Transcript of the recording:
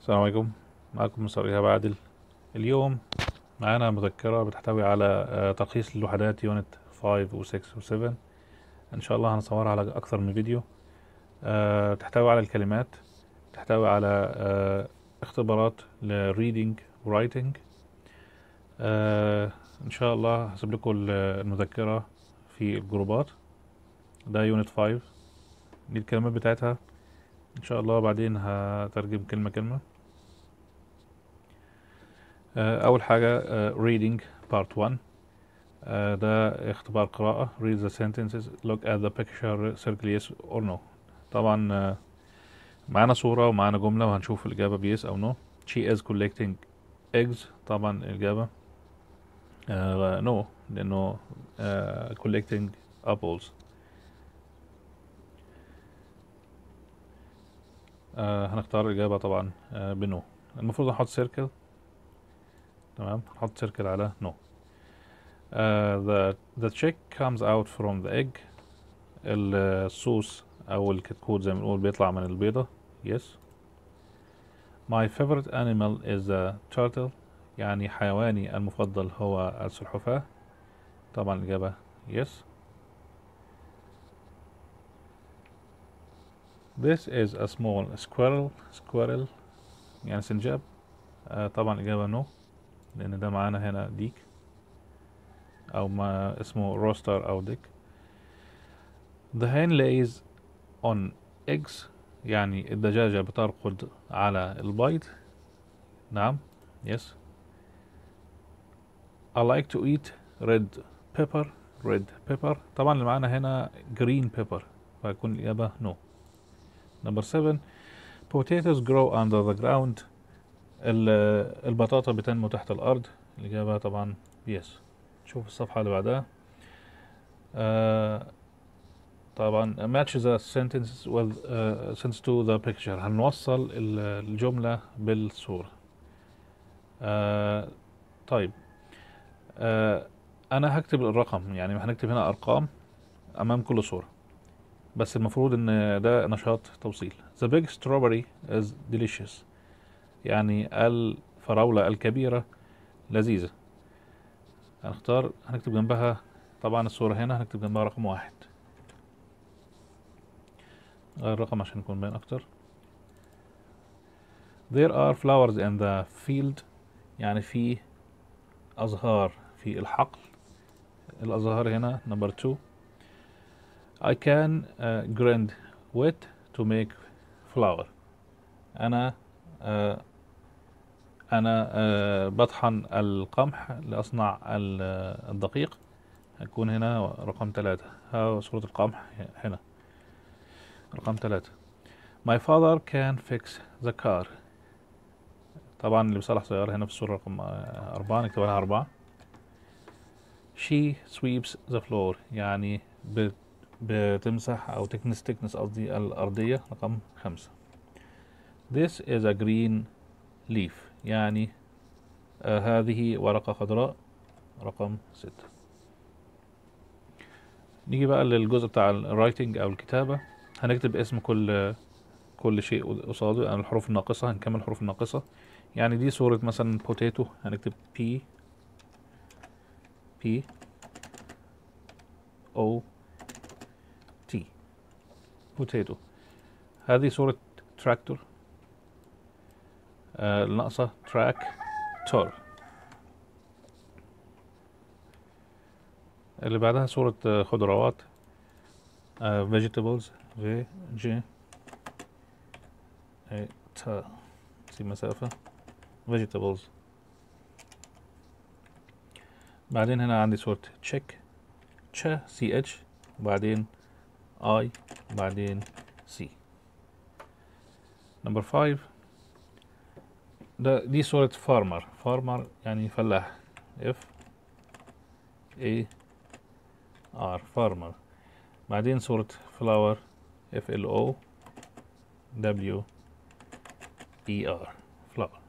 السلام عليكم معكم مستر إيهاب عادل اليوم معانا مذكرة بتحتوي على آه، تلخيص للوحدات يونت 5 و6 و7 إن شاء الله هنصورها على أكثر من فيديو بتحتوي آه، على الكلمات بتحتوي على آه، اختبارات للريدنج ورايتنج إن شاء الله هسيب لكم المذكرة في الجروبات ده يونت 5 دي الكلمات بتاعتها ان شاء الله بعدين هترجم كلمة كلمة آه، اول حاجه آه، reading part 1 آه، ده اختبار قراءه read the sentences look at the picture circle yes or no طبعا معانا صوره ومعانا جمله وهنشوف الاجابه yes او no she is collecting eggs طبعا الاجابه no لانه collecting apples هنختار الإجابة طبعا آه بنو المفروض نحط سيركل تمام حط سيركل على نو no. uh, the the check comes out from the egg uh, الصوص او الكتكوت زي ما بنقول بيطلع من البيضة yes my favorite animal is a turtle يعني حيواني المفضل هو السلحفاة طبعا الإجابة yes This is a small squirrel squirrel يعني سنجاب uh, طبعا الإجابة no لان ده معانا هنا ديك او ما اسمه روستر او ديك the hen lays on eggs يعني الدجاجة بترقد على البيض نعم yes I like to eat red pepper red pepper طبعا اللي معانا هنا green pepper فيكون الإجابة no number 7 potatoes grow under the ground البطاطا بتنمو تحت الأرض الإجابة طبعا يس شوف الصفحة اللي بعدها آه طبعا match the sentence with uh, sentence to the picture هنوصل الجملة بالصورة آه طيب آه أنا هكتب الرقم يعني هنكتب هنا أرقام أمام كل صورة بس المفروض إن ده نشاط توصيل the big strawberry is delicious يعني الفراولة الكبيرة لذيذة هنختار هنكتب جنبها طبعا الصورة هنا هنكتب جنبها رقم واحد غير الرقم عشان يكون باين أكتر There are flowers in the field يعني في أزهار في الحقل الأزهار هنا number two I can uh, grind wheat to make flour أنا uh, انا آه، بطحن القمح لاصنع آه، الدقيق هيكون هنا رقم ثلاثة ها صورة القمح هنا رقم ثلاثة my father can fix the car طبعا اللي بصلح سيارة هنا في الصورة رقم آه، أربعة نكتب لها أربعة she sweeps the floor يعني بتمسح أو تكنس تكنس قصدي الأرضية رقم خمسة this is a green leaf يعني آه هذه ورقة خضراء رقم ستة نيجي بقى للجزء بتاع الرايتنج أو الكتابة هنكتب اسم كل كل شيء قصاده يعني الحروف الناقصة هنكمل الحروف الناقصة يعني دي صورة مثلا بوتيتو هنكتب بي بي او تي بوتيتو هذه صورة تراكتور الناقصة آه، تراك تور اللي بعدها صورة آه، خضروات فيجيتابلز في جي اي تا سي مسافة فيجيتابلز بعدين هنا عندي صورة تشيك تشا سي اتش وبعدين اي وبعدين سي نمبر 5 ده دي صورة فارمر فارمر يعني فلاح اف اي ار فارمر بعدين صورة فلاور اف ال او دبليو اي ار فلاور